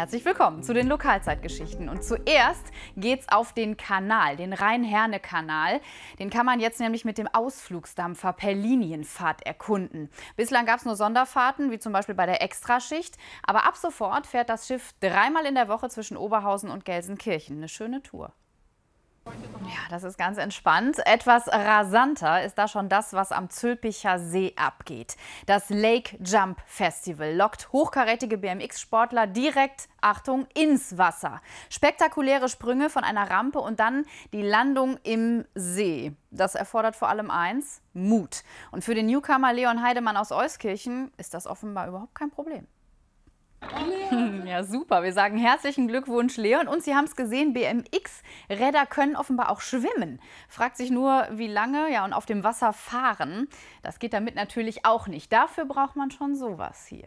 Herzlich willkommen zu den Lokalzeitgeschichten. Und zuerst geht's auf den Kanal, den Rhein-Herne-Kanal. Den kann man jetzt nämlich mit dem Ausflugsdampfer per Linienfahrt erkunden. Bislang gab es nur Sonderfahrten, wie zum Beispiel bei der Extraschicht. Aber ab sofort fährt das Schiff dreimal in der Woche zwischen Oberhausen und Gelsenkirchen. Eine schöne Tour. Ja, das ist ganz entspannt. Etwas rasanter ist da schon das, was am Zülpicher See abgeht. Das Lake Jump Festival lockt hochkarätige BMX-Sportler direkt, Achtung, ins Wasser. Spektakuläre Sprünge von einer Rampe und dann die Landung im See. Das erfordert vor allem eins, Mut. Und für den Newcomer Leon Heidemann aus Euskirchen ist das offenbar überhaupt kein Problem. Ja, super. Wir sagen herzlichen Glückwunsch, Leon. Und Sie haben es gesehen, BMX-Räder können offenbar auch schwimmen. Fragt sich nur, wie lange ja, und auf dem Wasser fahren. Das geht damit natürlich auch nicht. Dafür braucht man schon sowas hier.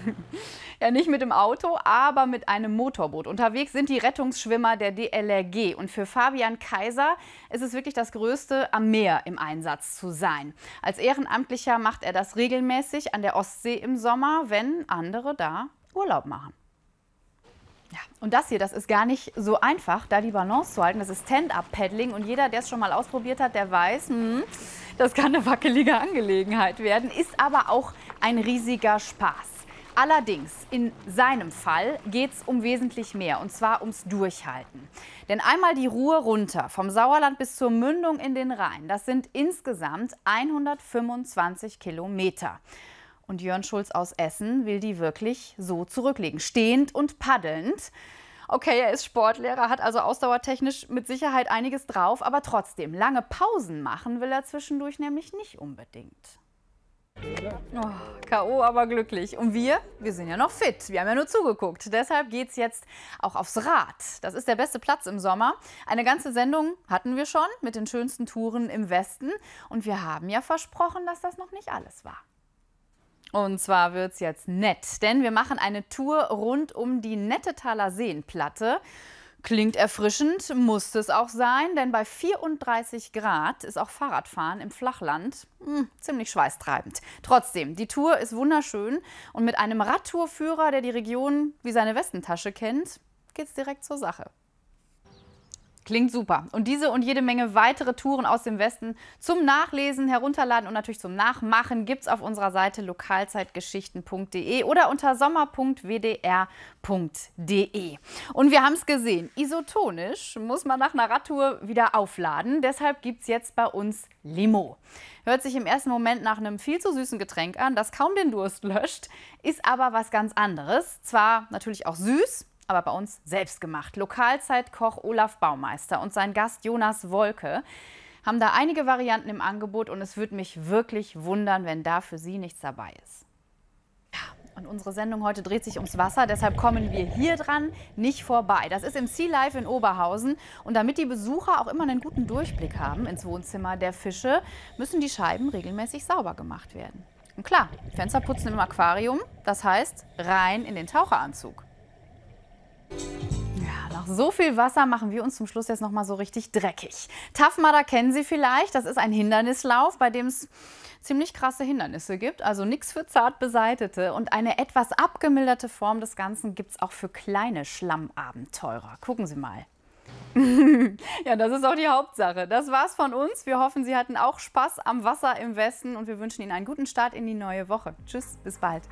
ja, nicht mit dem Auto, aber mit einem Motorboot. Unterwegs sind die Rettungsschwimmer der DLRG. Und für Fabian Kaiser ist es wirklich das Größte, am Meer im Einsatz zu sein. Als Ehrenamtlicher macht er das regelmäßig an der Ostsee im Sommer, wenn andere da Urlaub machen. Ja, und das hier, das ist gar nicht so einfach, da die Balance zu halten. Das ist Stand-up-Paddling und jeder, der es schon mal ausprobiert hat, der weiß, hm, das kann eine wackelige Angelegenheit werden, ist aber auch ein riesiger Spaß. Allerdings, in seinem Fall geht es um wesentlich mehr, und zwar ums Durchhalten. Denn einmal die Ruhe runter, vom Sauerland bis zur Mündung in den Rhein, das sind insgesamt 125 Kilometer. Und Jörn Schulz aus Essen will die wirklich so zurücklegen, stehend und paddelnd. Okay, er ist Sportlehrer, hat also ausdauertechnisch mit Sicherheit einiges drauf, aber trotzdem, lange Pausen machen will er zwischendurch nämlich nicht unbedingt. Oh, K.O. aber glücklich. Und wir, wir sind ja noch fit. Wir haben ja nur zugeguckt. Deshalb geht es jetzt auch aufs Rad. Das ist der beste Platz im Sommer. Eine ganze Sendung hatten wir schon mit den schönsten Touren im Westen. Und wir haben ja versprochen, dass das noch nicht alles war. Und zwar wird es jetzt nett, denn wir machen eine Tour rund um die Nettetaler Seenplatte. Klingt erfrischend, muss es auch sein, denn bei 34 Grad ist auch Fahrradfahren im Flachland mh, hm, ziemlich schweißtreibend. Trotzdem, die Tour ist wunderschön und mit einem Radtourführer, der die Region wie seine Westentasche kennt, geht's direkt zur Sache. Klingt super. Und diese und jede Menge weitere Touren aus dem Westen zum Nachlesen, Herunterladen und natürlich zum Nachmachen gibt es auf unserer Seite lokalzeitgeschichten.de oder unter sommer.wdr.de. Und wir haben es gesehen, isotonisch muss man nach einer Radtour wieder aufladen. Deshalb gibt es jetzt bei uns Limo. Hört sich im ersten Moment nach einem viel zu süßen Getränk an, das kaum den Durst löscht, ist aber was ganz anderes. Zwar natürlich auch süß, aber bei uns selbst gemacht. Lokalzeitkoch Olaf Baumeister und sein Gast Jonas Wolke haben da einige Varianten im Angebot und es würde mich wirklich wundern, wenn da für Sie nichts dabei ist. Und unsere Sendung heute dreht sich ums Wasser, deshalb kommen wir hier dran nicht vorbei. Das ist im Sea Life in Oberhausen. Und damit die Besucher auch immer einen guten Durchblick haben ins Wohnzimmer der Fische, müssen die Scheiben regelmäßig sauber gemacht werden. Und klar, Fenster putzen im Aquarium, das heißt rein in den Taucheranzug nach so viel Wasser machen wir uns zum Schluss jetzt noch mal so richtig dreckig. Tough kennen Sie vielleicht. Das ist ein Hindernislauf, bei dem es ziemlich krasse Hindernisse gibt. Also nichts für zart Beseitete. Und eine etwas abgemilderte Form des Ganzen gibt es auch für kleine Schlammabenteurer. Gucken Sie mal. ja, das ist auch die Hauptsache. Das war's von uns. Wir hoffen, Sie hatten auch Spaß am Wasser im Westen und wir wünschen Ihnen einen guten Start in die neue Woche. Tschüss, bis bald.